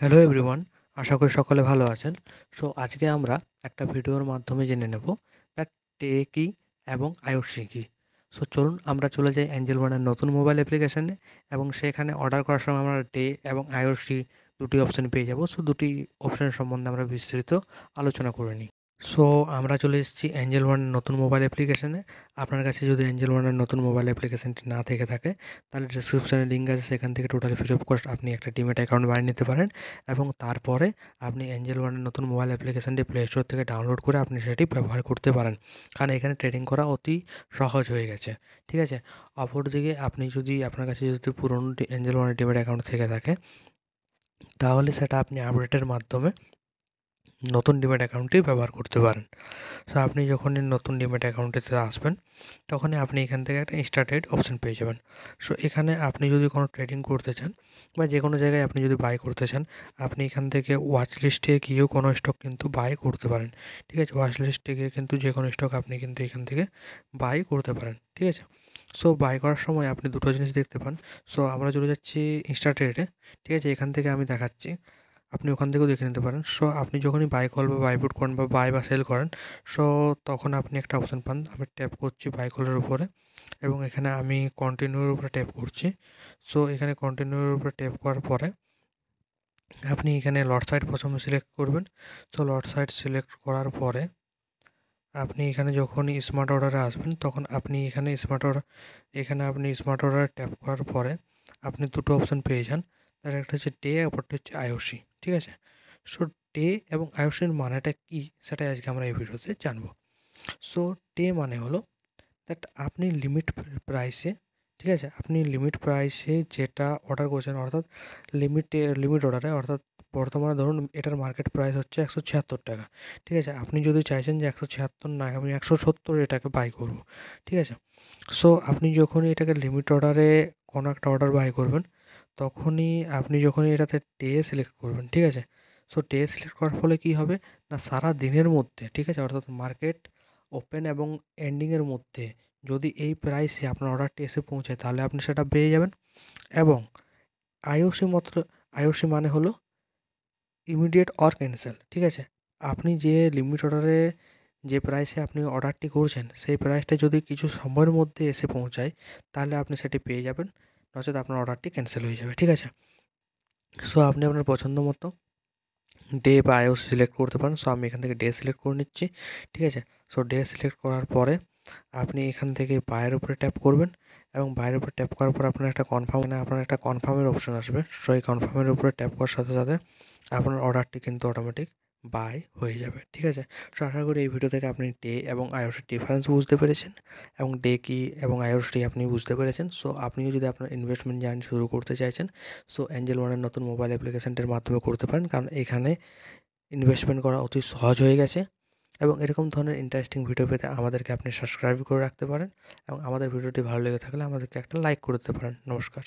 hello everyone আশা করি সকলে ভালো আছেন সো আজকে আমরা একটা ভিডিওর মাধ্যমে জেনে নেব দ্যাট টে কি এবং আইওসি কি সো চলুন আমরা চলে যাই অ্যাঞ্জেল ওয়ানের নতুন মোবাইল অ্যাপ্লিকেশানে এবং সেখানে অর্ডার করার সময় আমরা ডে এবং আইওসি দুটি অপশান পেয়ে যাব সো দুটি অপশান সম্বন্ধে আমরা বিস্তারিত আলোচনা করে নিই সো আমরা চলে এসেছি অ্যাঞ্জেল ওয়ানের নতুন মোবাইল অ্যাপ্লিকেশানে আপনার কাছে যদি অ্যাঞ্জেল ওয়ানের নতুন মোবাইল অ্যাপ্লিকেশানটি না থেকে থাকে তাহলে ডিসক্রিপশানে লিঙ্ক আছে সেখান থেকে টোটালি ফ্রি অফ কস্ট আপনি একটা ডিমেট অ্যাকাউন্ট বানিয়ে নিতে পারেন এবং তারপরে আপনি অ্যাঞ্জেল ওয়ানের নতুন মোবাইল অ্যাপ্লিকেশানটি প্লে স্টোর থেকে ডাউনলোড করে আপনি সেটি ব্যবহার করতে পারেন কারণ এখানে ট্রেডিং করা অতি সহজ হয়ে গেছে ঠিক আছে অপরদিকে আপনি যদি আপনার কাছে যদি পুরনো অ্যাঞ্জেল ওয়ানের ডিমেট অ্যাকাউন্ট থেকে থাকে তাহলে সেটা আপনি আপডেটের মাধ্যমে নতুন ডিম্যাট অ্যাকাউন্টটি ব্যবহার করতে পারেন সো আপনি যখনই নতুন ডিম্যাট অ্যাকাউন্টটিতে আসবেন তখনই আপনি এখান থেকে একটা ইনস্টাটেড অপশন অপশান পেয়ে যাবেন সো এখানে আপনি যদি কোনো ট্রেডিং করতে চান বা যে কোনো জায়গায় আপনি যদি বাই করতে চান আপনি এখান থেকে ওয়াচ লিস্টে গিয়েও কোনো স্টক কিন্তু বাই করতে পারেন ঠিক আছে ওয়াচ লিস্টে গিয়ে কিন্তু যে কোনো স্টক আপনি কিন্তু এখান থেকে বাই করতে পারেন ঠিক আছে সো বাই করার সময় আপনি দুটো জিনিস দেখতে পান সো আমরা চলে যাচ্ছি ইনস্টাট্রেডে ঠিক আছে এখান থেকে আমি দেখাচ্ছি আপনি ওখান থেকেও দেখে নিতে পারেন সো আপনি যখনই বাই কল বা বাই বুট করেন বা বাই বা সেল করেন সো তখন আপনি একটা অপশান পান আমি ট্যাপ করছি বাই কলের উপরে এবং এখানে আমি কন্টিনিউর উপরে ট্যাপ করছি সো এখানে কন্টিনিউর উপরে ট্যাপ করার পরে আপনি এখানে লট সাইড প্রথমে সিলেক্ট করবেন সো লট সাইড সিলেক্ট করার পরে আপনি এখানে যখন স্মার্ট অর্ডারে আসবেন তখন আপনি এখানে স্মার্ট অর্ডার এখানে আপনি স্মার্ট অর্ডারে ট্যাপ করার পরে আপনি দুটো অপশান পেয়ে যান তার একটা হচ্ছে ডে অপরটা হচ্ছে আইওসি ঠিক আছে সো ডে এবং আয়ুষের মানেটা কী সেটাই আজকে আমরা এই ভিডিওতে জানবো সো ডে মানে হলো দ্যাট আপনি লিমিট প্রাইসে ঠিক আছে আপনি লিমিট প্রাইসে যেটা অর্ডার করেছেন অর্থাৎ লিমিটে লিমিট অর্ডারে অর্থাৎ বর্তমানে ধরুন এটার মার্কেট প্রাইস হচ্ছে একশো ছিয়াত্তর টাকা ঠিক আছে আপনি যদি চাইছেন যে একশো ছিয়াত্তর না আমি একশো সত্তর এটাকে বাই করবো ঠিক আছে সো আপনি যখন এটাকে লিমিট অর্ডারে কোনো একটা অর্ডার বাই করবেন তখনই আপনি যখনই এটাতে টে সিলেক্ট করবেন ঠিক আছে সো টে সিলেক্ট করার ফলে কী হবে না সারা দিনের মধ্যে ঠিক আছে অর্থাৎ মার্কেট ওপেন এবং এন্ডিংয়ের মধ্যে যদি এই প্রাইসে আপনার অর্ডারটি এসে পৌঁছায় তাহলে আপনি সেটা পেয়ে যাবেন এবং আইওসি মাত্র আইওসি মানে হলো ইমিডিয়েট অর ক্যান্সেল ঠিক আছে আপনি যে লিমিট অর্ডারে যে প্রাইসে আপনি অর্ডারটি করছেন সেই প্রাইসটা যদি কিছু সময়ের মধ্যে এসে পৌঁছায় তাহলে আপনি সেটি পেয়ে যাবেন নচেত আপনার অর্ডারটি ক্যান্সেল হয়ে যাবে ঠিক আছে সো আপনি আপনার পছন্দ মতো ডে বা আইওস সিলেক্ট করতে পারেন সো আমি এখান থেকে ডে সিলেক্ট করে নিচ্ছি ঠিক আছে সো ডে সিলেক্ট করার পরে আপনি এখান থেকে বায়ের উপরে ট্যাপ করবেন এবং বায়ের উপর ট্যাপ করার পর আপনার একটা কনফার্ম মানে না আপনার একটা কনফার্মের অপশন আসবে সেই কনফার্মের উপরে ট্যাপ করার সাথে সাথে আপনার অর্ডারটি কিন্তু অটোমেটিক বাই হয়ে যাবে ঠিক আছে সো আশা করি এই ভিডিও থেকে আপনি ডে এবং আইওসির ডিফারেন্স বুঝতে পেরেছেন এবং ডে কি এবং আইওসটি আপনি বুঝতে পেরেছেন সো আপনিও যদি আপনার ইনভেস্টমেন্ট জার্নি শুরু করতে চাইছেন সো অ্যাঞ্জেল ওয়ানের নতুন মোবাইল অ্যাপ্লিকেশানটির মাধ্যমে করতে পারেন কারণ এখানে ইনভেস্টমেন্ট করা অতি সহজ হয়ে গেছে এবং এরকম ধরনের ইন্টারেস্টিং ভিডিও পেতে আমাদেরকে আপনি সাবস্ক্রাইব করে রাখতে পারেন এবং আমাদের ভিডিওটি ভালো লেগে থাকলে আমাদেরকে একটা লাইক করে দিতে পারেন নমস্কার